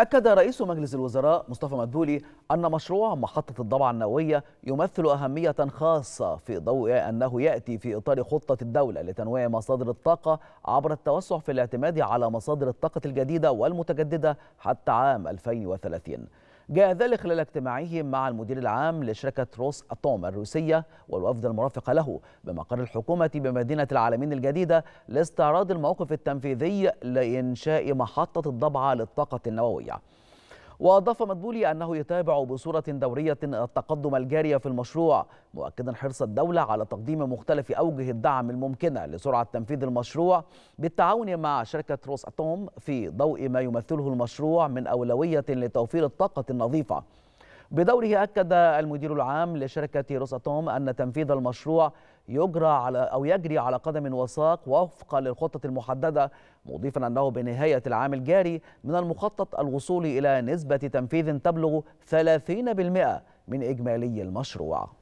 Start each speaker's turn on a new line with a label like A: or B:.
A: أكد رئيس مجلس الوزراء مصطفى مدبولي أن مشروع محطة الضبع النووية يمثل أهمية خاصة في ضوء أنه يأتي في إطار خطة الدولة لتنويع مصادر الطاقة عبر التوسع في الاعتماد على مصادر الطاقة الجديدة والمتجددة حتى عام 2030 جاء ذلك خلال اجتماعه مع المدير العام لشركة روس أتوم الروسية والوفد المرافق له بمقر الحكومة بمدينة العالمين الجديدة لاستعراض الموقف التنفيذي لإنشاء محطة الضبعة للطاقة النووية وأضاف مدبولي أنه يتابع بصورة دورية التقدم الجاري في المشروع مؤكدا حرص الدولة على تقديم مختلف أوجه الدعم الممكنة لسرعة تنفيذ المشروع بالتعاون مع شركة روس أتوم في ضوء ما يمثله المشروع من أولوية لتوفير الطاقة النظيفة بدوره أكد المدير العام لشركة روساتوم أن تنفيذ المشروع يجرى على أو يجري على قدم وساق وفقا للخطة المحددة مضيفا أنه بنهاية العام الجاري من المخطط الوصول إلى نسبة تنفيذ تبلغ 30% من إجمالي المشروع